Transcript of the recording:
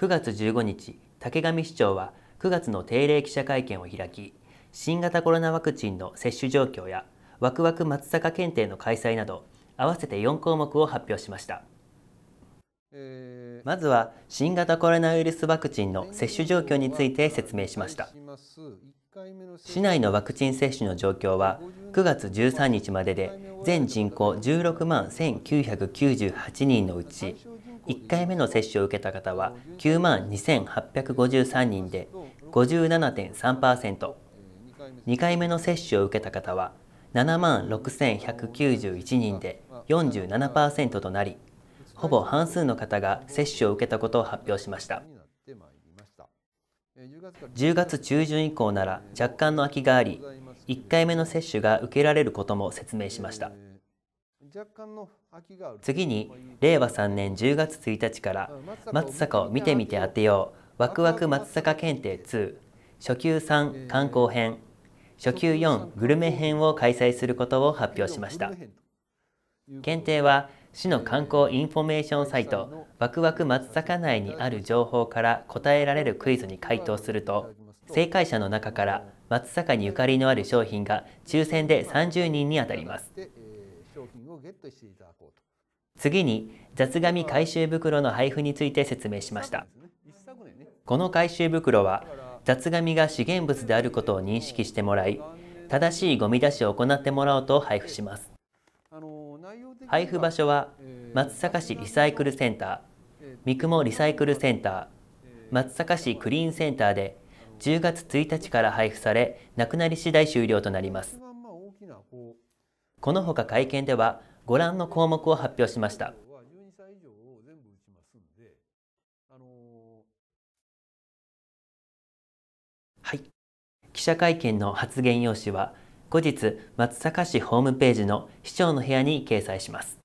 9月15日、竹上市長は9月の定例記者会見を開き、新型コロナワクチンの接種状況や、ワクワク松坂検定の開催など、合わせて4項目を発表しました。まずは新型コロナウイルスワクチンの接種状況について説明しました市内のワクチン接種の状況は9月13日までで全人口16万1998人のうち1回目の接種を受けた方は9万2853人で57.3%、2回目の接種を受けた方は7万6191人で47%となり、ほぼ半数の方が接種を受けたことを発表しました。10月中旬以降なら若干の空きがあり、1回目の接種が受けられることも説明しました。次に令和3年10月1日から松坂を見てみて当てようワクワク松坂検定2初級3観光編初級4グルメ編を開催することを発表しました検定は市の観光インフォメーションサイトワクワク松坂内にある情報から答えられるクイズに回答すると正解者の中から松坂にゆかりのある商品が抽選で30人に当たります商品をゲットしていただこうと次に雑紙回収袋の配布について説明しましたこの回収袋は雑紙が資源物であることを認識してもらい正しいゴミ出しを行ってもらおうと配布します配布場所は松阪市リサイクルセンター三雲リサイクルセンター松阪市クリーンセンターで10月1日から配布されなくなり次第終了となりますこのほか会見ではご覧の項目を発表しました。はい、記者会見の発言用紙は後日松阪市ホームページの市長の部屋に掲載します。